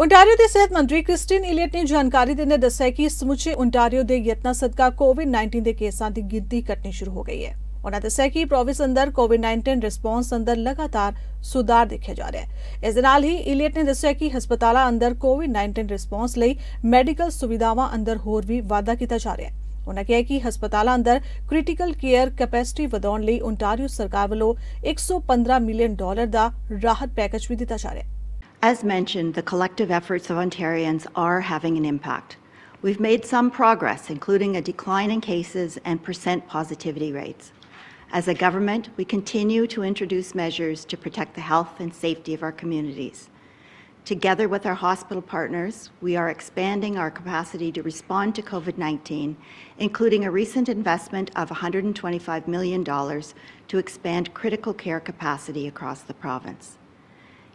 Ontario ਦੇ ਸਿਹਤ ਮੰਤਰੀ ਕ੍ਰਿਸਟੀਨ ਇਲੀਅਟ ਨੇ ਜਾਣਕਾਰੀ ਦਿੰਦੇ ਦੱਸਿਆ ਕਿ ਸਮੁੱਚੇ ਓਨਟਾਰੀਓ ਦੇ ਯਤਨਾ ਸਦਕਾ ਕੋਵਿਡ-19 ਦੇ ਕੇਸਾਂ ਦੀ ਗਿਣਤੀ ਘਟਣੀ ਸ਼ੁਰੂ ਹੋ ਗਈ ਹੈ ਉਹਨਾਂ ਦੱਸਿਆ ਕਿ ਪ੍ਰੋਵਿੰਸ ਅੰਦਰ ਕੋਵਿਡ-19 ਰਿਸਪੌਂਸ ਅੰਦਰ ਲਗਾਤਾਰ ਸੁਧਾਰ ਦੇਖਿਆ ਜਾ ਰਿਹਾ ਹੈ ਇਸ ਦੇ ਨਾਲ ਹੀ ਇਲੀਅਟ ਨੇ ਦੱਸਿਆ ਕਿ ਹਸਪਤਾਲਾਂ ਅੰਦਰ ਕੋਵਿਡ-19 ਰਿਸਪੌਂਸ ਲਈ ਮੈਡੀਕਲ ਸੁਵਿਧਾਵਾਂ ਅੰਦਰ ਹੋਰ ਵੀ ਵਾਧਾ ਕੀਤਾ ਜਾ ਰਿਹਾ ਹੈ ਉਹਨਾਂ ਕਿਹਾ ਕਿ ਹਸਪਤਾਲਾਂ ਅੰਦਰ ਕ੍ਰਿਟੀਕਲ ਕੇਅਰ ਕੈਪੈਸਿਟੀ ਵਧਾਉਣ ਲਈ ਓਨਟਾਰੀਓ ਸਰਕਾਰ ਵੱਲੋਂ 115 ਮਿਲੀਅਨ ਡਾਲਰ ਦਾ ਰਾਹਤ ਪੈਕੇਜ ਵੀ ਦਿੱਤਾ ਜਾ ਰਿਹਾ ਹੈ As mentioned, the collective efforts of Ontarians are having an impact. We've made some progress, including a decline in cases and percent positivity rates. As a government, we continue to introduce measures to protect the health and safety of our communities. Together with our hospital partners, we are expanding our capacity to respond to COVID-19, including a recent investment of $125 million to expand critical care capacity across the province.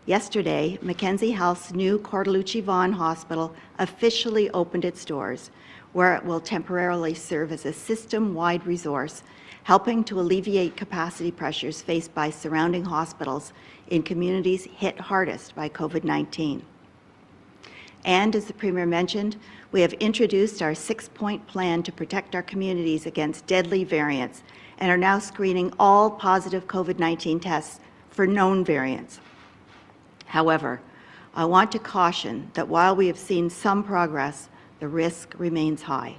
Yesterday, Mackenzie Health's new Cordellucci Vaughan Hospital officially opened its doors, where it will temporarily serve as a system-wide resource, helping to alleviate capacity pressures faced by surrounding hospitals in communities hit hardest by COVID-19. And as the Premier mentioned, we have introduced our six-point plan to protect our communities against deadly variants and are now screening all positive COVID-19 tests for known variants. However, I want to caution that while we have seen some progress, the risk remains high.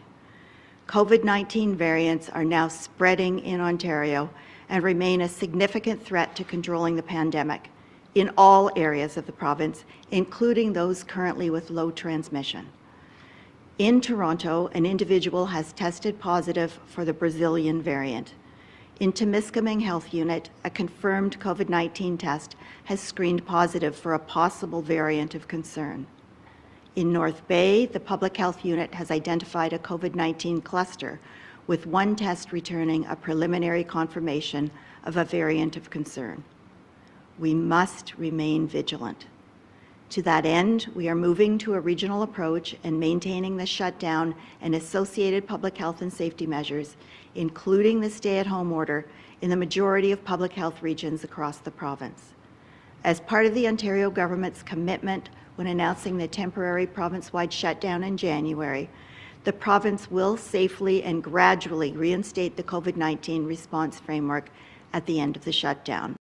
COVID-19 variants are now spreading in Ontario and remain a significant threat to controlling the pandemic in all areas of the province, including those currently with low transmission. In Toronto, an individual has tested positive for the Brazilian variant in Temiskaming Health Unit, a confirmed COVID-19 test has screened positive for a possible variant of concern. In North Bay, the Public Health Unit has identified a COVID-19 cluster, with one test returning a preliminary confirmation of a variant of concern. We must remain vigilant. To that end, we are moving to a regional approach and maintaining the shutdown and associated public health and safety measures, including the stay-at-home order, in the majority of public health regions across the province. As part of the Ontario government's commitment when announcing the temporary province-wide shutdown in January, the province will safely and gradually reinstate the COVID-19 response framework at the end of the shutdown.